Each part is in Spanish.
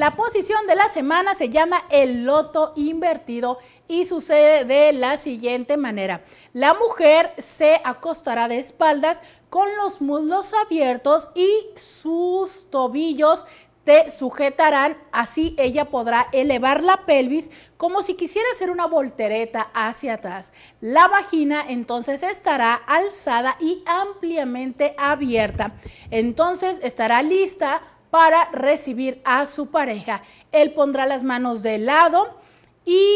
La posición de la semana se llama el loto invertido y sucede de la siguiente manera. La mujer se acostará de espaldas con los muslos abiertos y sus tobillos te sujetarán, así ella podrá elevar la pelvis como si quisiera hacer una voltereta hacia atrás. La vagina entonces estará alzada y ampliamente abierta. Entonces estará lista para recibir a su pareja. Él pondrá las manos de lado y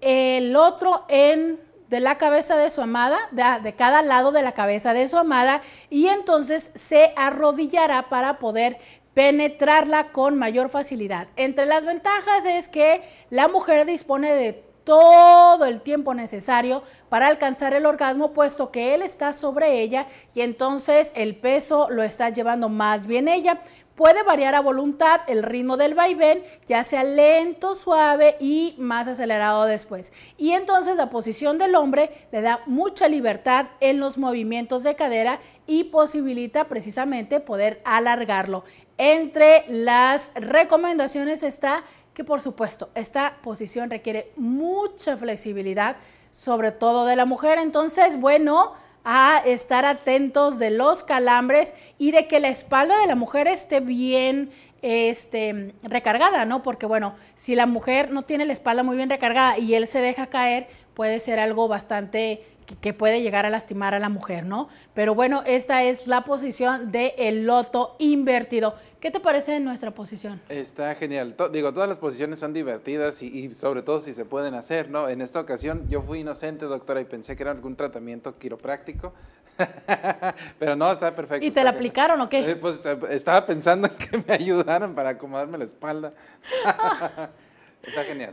el otro en de la cabeza de su amada, de, de, cada lado de la cabeza de su amada, y entonces se arrodillará para poder penetrarla con mayor facilidad. Entre las ventajas es que la mujer dispone de todo el tiempo necesario para alcanzar el orgasmo, puesto que él está sobre ella y entonces el peso lo está llevando más bien ella. Puede variar a voluntad el ritmo del vaivén, ya sea lento, suave y más acelerado después. Y entonces la posición del hombre le da mucha libertad en los movimientos de cadera y posibilita precisamente poder alargarlo. Entre las recomendaciones está que por supuesto esta posición requiere mucha flexibilidad, sobre todo de la mujer. Entonces, bueno, a estar atentos de los calambres y de que la espalda de la mujer esté bien este, recargada, ¿no? Porque bueno, si la mujer no tiene la espalda muy bien recargada y él se deja caer, puede ser algo bastante que puede llegar a lastimar a la mujer, ¿no? Pero bueno, esta es la posición del el loto invertido. ¿Qué te parece nuestra posición? Está genial. digo, todas las posiciones son divertidas y, sobre todo si se pueden hacer, ¿no? En esta ocasión yo fui inocente, doctora, y pensé que era algún tratamiento quiropráctico. Pero no, está perfecto. ¿Y te la aplicaron o qué? Eh, pues eh, estaba pensando que me ayudaran para acomodarme la espalda. está genial.